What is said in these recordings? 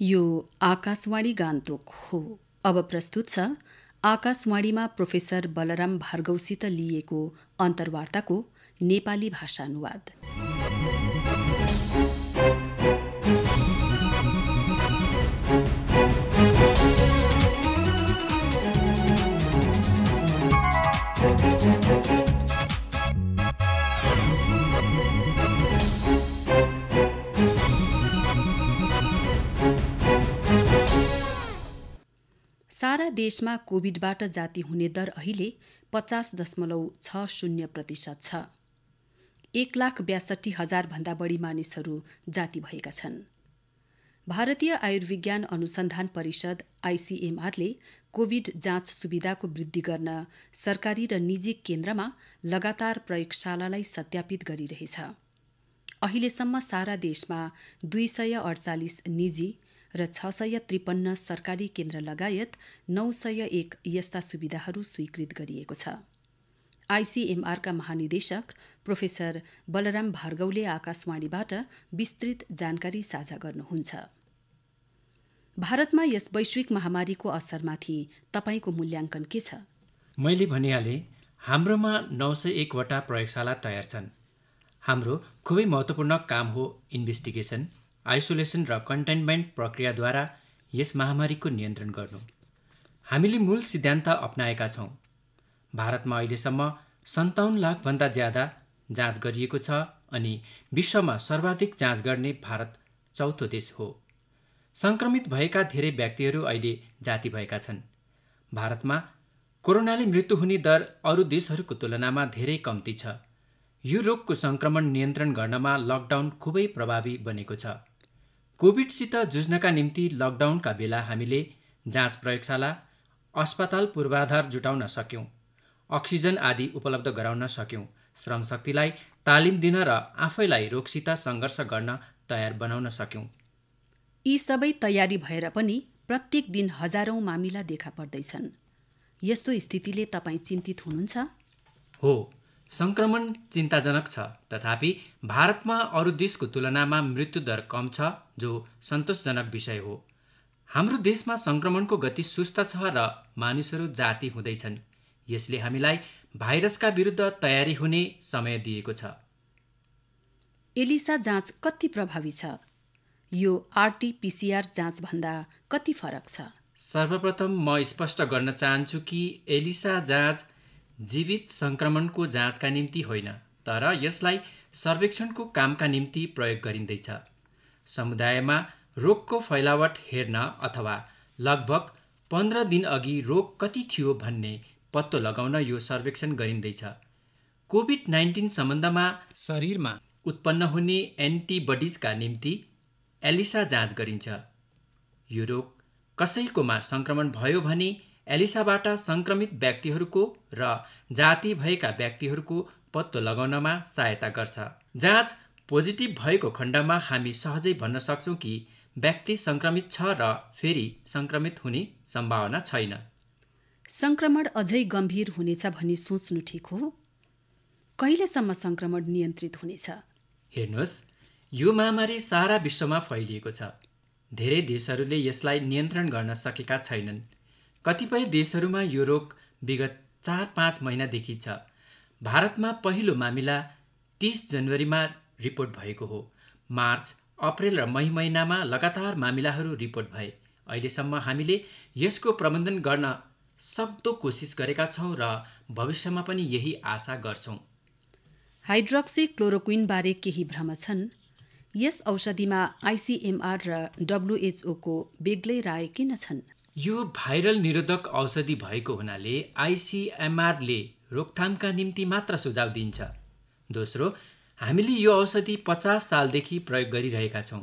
यो आकाशवाणी गान्तोक हो अब प्रस्तुत छ आकाशवाणीमा प्रोफेसर बलराम भार्गवसित लिएको अन्तर्वार्ताको नेपाली भाषा अनुवाद देशमा कोविडबाट जाति हुने दर अहिले पचास दशमलव छ शून्य प्रतिशत छ एक लाख ब्यासठी हजारभन्दा बढी मानिसहरू जाति भएका छन् भारतीय आयुर्विज्ञान अनुसन्धान परिषद आइसिएमआरले कोविड जाँच सुविधाको वृद्धि गर्न सरकारी र निजी केन्द्रमा लगातार प्रयोगशालालाई सत्यापित गरिरहेछ अहिलेसम्म सारा देशमा दुई सय अडचालिस निजी र छ सय त्रिपन्न सरकारी केन्द्र लगायत नौ सय एक यस्ता सुविधाहरू स्वीकृत गरिएको छ आइसिएमआरका महानिदेशक प्रोफेसर बलराम भार्गवले आकाशवाणीबाट विस्तृत जानकारी साझा गर्नुहुन्छ भारतमा यस वैश्विक महामारीको असरमाथि तपाईँको मूल्याङ्कन के छ मैले भनिहालेँ हाम्रोमा नौ सय एकवटा प्रयोगशाला तयार छन् हाम्रो खुबै महत्त्वपूर्ण काम हो इन्भेस्टिगेसन आइसोलेसन र कन्टेन्मेन्ट प्रक्रियाद्वारा यस महामारीको नियन्त्रण गर्नु हामीले मूल सिद्धान्त अप्नाएका छौँ भारतमा अहिलेसम्म सन्ताउन्न लाखभन्दा ज्यादा जाँच गरिएको छ अनि विश्वमा सर्वाधिक जाँच गर्ने भारत चौथो देश हो सङ्क्रमित भएका धेरै व्यक्तिहरू अहिले जाति भएका छन् भारतमा कोरोनाले मृत्यु हुने दर अरू देशहरूको तुलनामा धेरै कम्ती छ यो रोगको सङ्क्रमण नियन्त्रण गर्नमा लकडाउन खुबै प्रभावी बनेको छ कोभिडसित जुझ्नका निम्ति लकडाउनका बेला हामीले जाँच प्रयोगशाला अस्पताल पूर्वाधार जुटाउन सक्यौँ अक्सिजन आदि उपलब्ध गराउन सक्यौँ श्रमशक्तिलाई तालिम दिन र आफैलाई रोगसित सङ्घर्ष गर्न तयार बनाउन सक्यौँ यी सबै तयारी भएर पनि प्रत्येक दिन हजारौँ मामिला देखा पर्दैछन् यस्तो स्थितिले तपाईँ चिन्तित हुनुहुन्छ हो सङ्क्रमण चिन्ताजनक छ तथापि भारतमा अरू देशको तुलनामा मृत्युदर कम छ जो सन्तोषजनक विषय हो हाम्रो देशमा सङ्क्रमणको गति सुस्त छ र मानिसहरू जाति हुँदैछन् यसले हामीलाई भाइरसका विरुद्ध तयारी हुने समय दिएको छ एलिसा जाँच कति प्रभावी छ यो आरटिपिसिआर जाँचभन्दा कति फरक छ सर्वप्रथम म स्पष्ट गर्न चाहन्छु कि एलिसा जाँच जीवित सङ्क्रमणको जाँचका निम्ति होइन तर यसलाई सर्वेक्षणको कामका निम्ति प्रयोग गरिँदैछ समुदायमा रोगको फैलावट हेर्न अथवा लगभग पन्ध्र दिनअघि रोग कति थियो भन्ने पत्तो लगाउन यो सर्वेक्षण गरिँदैछ कोभिड नाइन्टिन सम्बन्धमा शरीरमा उत्पन्न हुने एन्टिबडिजका निम्ति एलिसा जाँच गरिन्छ यो रोग कसैकोमा सङ्क्रमण भयो भने एलिसाबाट सङ्क्रमित व्यक्तिहरूको र जाति भएका व्यक्तिहरूको पत्तो लगाउनमा सहायता गर्छ जाँच पोजिटिभ भएको खण्डमा हामी सहजै भन्न सक्छौँ कि व्यक्ति सङ्क्रमित छ र फेरि सङ्क्रमित हुने सम्भावना छैन सङ्क्रमण अझै गम्भीर हुनेछ भनी सोच्नु ठिक हो कहिलेसम्म सङ्क्रमण नियन्त्रित हुनेछ हेर्नुहोस् यो महामारी सारा विश्वमा फैलिएको छ धेरै देशहरूले यसलाई नियन्त्रण गर्न सकेका छैनन् कतिपय देशहरूमा यो रोग विगत चार पाँच महिनादेखि छ भारतमा पहिलो मामिला तिस जनवरीमा रिपोर्ट भएको हो मार्च अप्रेल र मई महिनामा लगातार मामिलाहरू रिपोर्ट भए अहिलेसम्म हामीले यसको प्रबन्धन गर्न सक्दो कोसिस गरेका छौँ र भविष्यमा पनि यही आशा गर्छौँ हाइड्रोक्सी क्लोरोक्विनबारे केही भ्रम छन् यस औषधिमा आइसिएमआर र डब्लुएचओको बेग्लै राय किन छन् यो भाइरल निरोधक औषधि भएको हुनाले आइसिएमआरले रोकथामका निम्ति मात्र सुझाव दिन्छ दोस्रो हामीले यो औषधि पचास सालदेखि प्रयोग गरिरहेका छौँ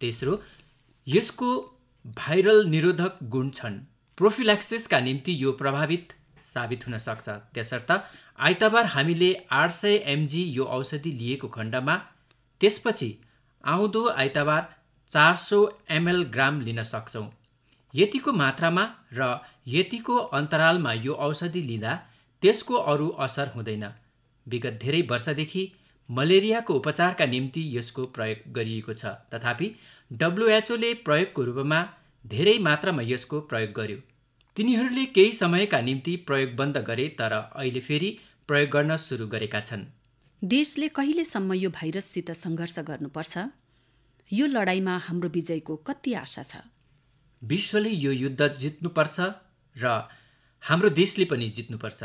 तेस्रो यसको भाइरल निरोधक गुण छन् प्रोफिल्याक्सिसका निम्ति यो प्रभावित साबित हुन सक्छ त्यसर्थ आइतबार हामीले आठ सय एमजी यो औषधि लिएको खण्डमा त्यसपछि आउँदो आइतबार चार सौ एमएल ग्राम लिन सक्छौँ यतिको मात्रामा र यतिको अन्तरालमा यो औषधि लिँदा त्यसको अरू असर हुँदैन विगत धेरै वर्षदेखि मलेरियाको उपचारका निम्ति यसको प्रयोग गरिएको छ तथापि डब्लुएचओले प्रयोगको रूपमा धेरै मात्रामा यसको प्रयोग गर्यो तिनीहरूले केही समयका निम्ति प्रयोग बन्द गरे तर अहिले फेरि प्रयोग गर्न सुरु गरेका छन् देशले कहिलेसम्म यो भाइरससित सङ्घर्ष गर्नुपर्छ यो लडाइँमा हाम्रो विजयको कति आशा छ विश्वले यो युद्ध जित्नुपर्छ र हाम्रो देशले पनि जित्नुपर्छ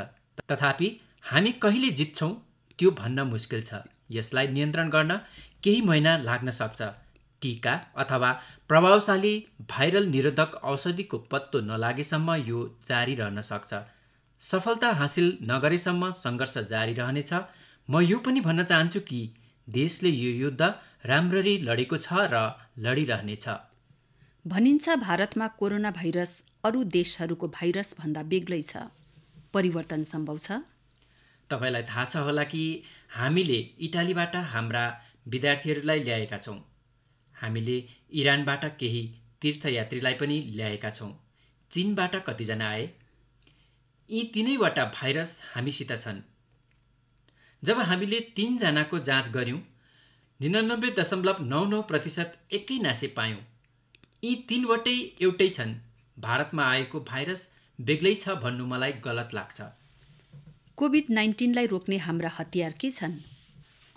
तथापि हामी कहिले जित्छौँ त्यो भन्न मुस्किल छ यसलाई नियन्त्रण गर्न केही महिना लाग्न सक्छ टिका अथवा प्रभावशाली भाइरल निरोधक औषधिको पत्तो नलागेसम्म यो जारी रहन सक्छ सफलता हासिल नगरेसम्म सङ्घर्ष जारी रहनेछ म यो पनि भन्न चाहन्छु कि देशले यो युद्ध राम्ररी लडेको छ र लडिरहनेछ भनिन्छ भारतमा कोरोना भाइरस अरू देशहरूको भाइरस भन्दा बेग्लै छ परिवर्तन सम्भव छ तपाईँलाई थाहा छ होला कि हामीले इटालीबाट हाम्रा विद्यार्थीहरूलाई ल्याएका छौँ हामीले इरानबाट केही तीर्थयात्रीलाई पनि ल्याएका छौँ चिनबाट कतिजना आए यी तिनैवटा भाइरस हामीसित छन् जब हामीले तिनजनाको जाँच गऱ्यौँ निनानब्बे दशमलव नौ नौ प्रतिशत एकै नासे पायौँ यी तिनवटै एउटै छन् भारतमा आएको भाइरस बेग्लै छ भन्नु मलाई गलत लाग्छ कोभिड नाइन्टिनलाई रोक्ने हाम्रा हतियार के छन्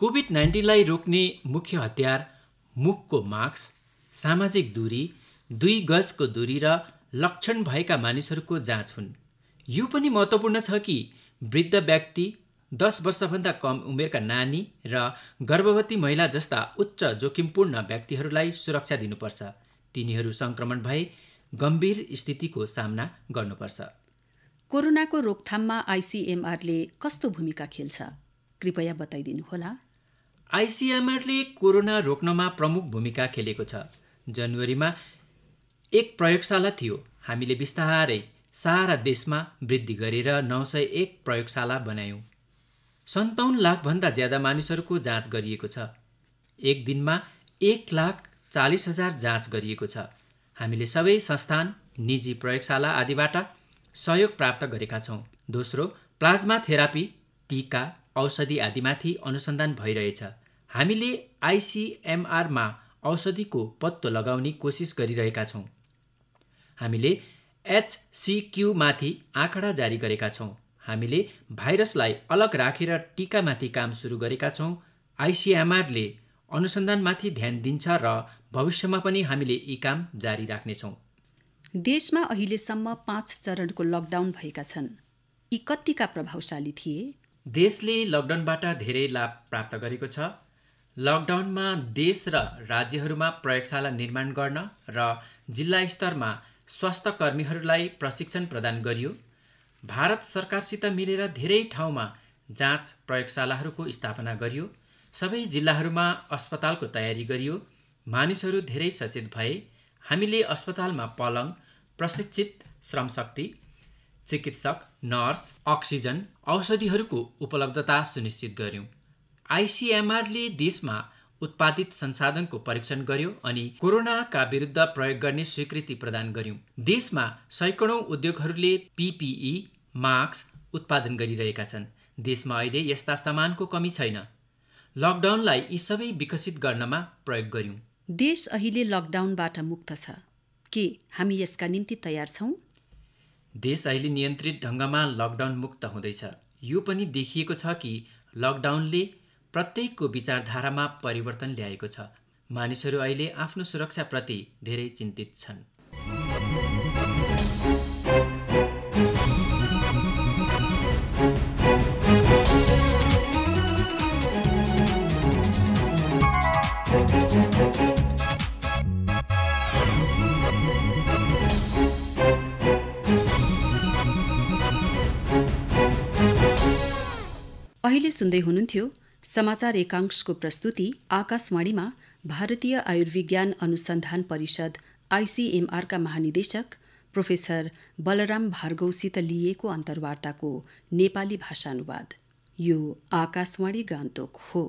कोभिड नाइन्टिनलाई रोक्ने मुख्य हतियार मुखको मास्क सामाजिक दूरी दुई गजको दूरी र लक्षण भएका मानिसहरूको जाँच हुन् यो पनि महत्त्वपूर्ण छ कि वृद्ध व्यक्ति दस वर्षभन्दा कम उमेरका नानी र गर्भवती महिला जस्ता उच्च जोखिमपूर्ण व्यक्तिहरूलाई सुरक्षा दिनुपर्छ तिनीहरू सङ्क्रमण भए गम्भीर स्थितिको सामना गर्नुपर्छ कोरोनाको रोकथाममा आइसिएमआरले कस्तो भूमिका खेल्छ कृपया बताइदिनुहोला आइसिएमआरले कोरोना रोक्नमा प्रमुख भूमिका खेलेको छ जनवरीमा एक प्रयोगशाला थियो हामीले बिस्तारै सारा देशमा वृद्धि गरेर नौ सय एक प्रयोगशाला बनायौँ सन्ताउन्न लाखभन्दा ज्यादा मानिसहरूको जाँच गरिएको छ एक दिनमा एक लाख चालिस हजार जाँच गरिएको छ हामीले सबै संस्थान निजी प्रयोगशाला आदिबाट सहयोग प्राप्त गरेका छौँ दोस्रो प्लाज्मा थेरापी टिका औषधि आदिमाथि अनुसन्धान भइरहेछ हामीले आइसिएमआरमा औषधिको पत्तो लगाउने कोसिस गरिरहेका छौँ हामीले एचसिक्यूमाथि आँकडा जारी गरेका छौँ हामीले भाइरसलाई अलग राखेर टिकामाथि काम सुरु गरेका छौँ आइसिएमआरले अनुसन्धानमाथि ध्यान दिन्छ र भविष्यमा पनि हामीले यी काम जारी राख्नेछौँ देशमा अहिलेसम्म पाँच चरणको लकडाउन भएका छन् यी कतिका प्रभावशाली थिए देशले लकडाउनबाट धेरै लाभ प्राप्त गरेको छ लकडाउनमा देश र राज्यहरूमा प्रयोगशाला निर्माण गर्न र जिल्ला स्तरमा स्वास्थ्य कर्मीहरूलाई प्रशिक्षण प्रदान गरियो भारत सरकारसित मिलेर धेरै ठाउँमा जाँच प्रयोगशालाहरूको स्थापना गरियो सबै जिल्लाहरूमा अस्पतालको तयारी गरियो मानिसहरू धेरै सचेत भए हामीले अस्पतालमा पलङ प्रशिक्षित श्रमशक्ति चिकित्सक नर्स अक्सिजन औषधिहरूको उपलब्धता सुनिश्चित गर्यौँ आइसिएमआरले देशमा उत्पादित संसाधनको परीक्षण गर्यो अनि कोरोनाका विरुद्ध प्रयोग गर्ने स्वीकृति प्रदान गर्यौँ देशमा सैकडौँ उद्योगहरूले पिपिई मास्क उत्पादन गरिरहेका छन् देशमा अहिले यस्ता सामानको कमी छैन लकडाउनलाई यी सबै विकसित गर्नमा प्रयोग गर्यौँ देश अहिले लकडाउनबाट मुक्त छ के हामी यसका निम्ति तयार छौँ देश अहिले नियन्त्रित ढङ्गमा लकडाउन मुक्त हुँदैछ यो पनि देखिएको छ कि लकडाउनले प्रत्येकको विचारधारामा परिवर्तन ल्याएको छ मानिसहरू अहिले आफ्नो सुरक्षाप्रति धेरै चिन्तित छन् अहिले सुन्दै हुनुहुन्थ्यो समाचार एकांशको प्रस्तुति आकाशवाणीमा भारतीय आयुर्विज्ञान अनुसन्धान परिषद आइसिएमआरका महानिदेशक प्रोफेसर बलराम भार्गवसित लिएको अन्तर्वार्ताको नेपाली भाषानुवाद यो आकाशवाणी गान्तोक हो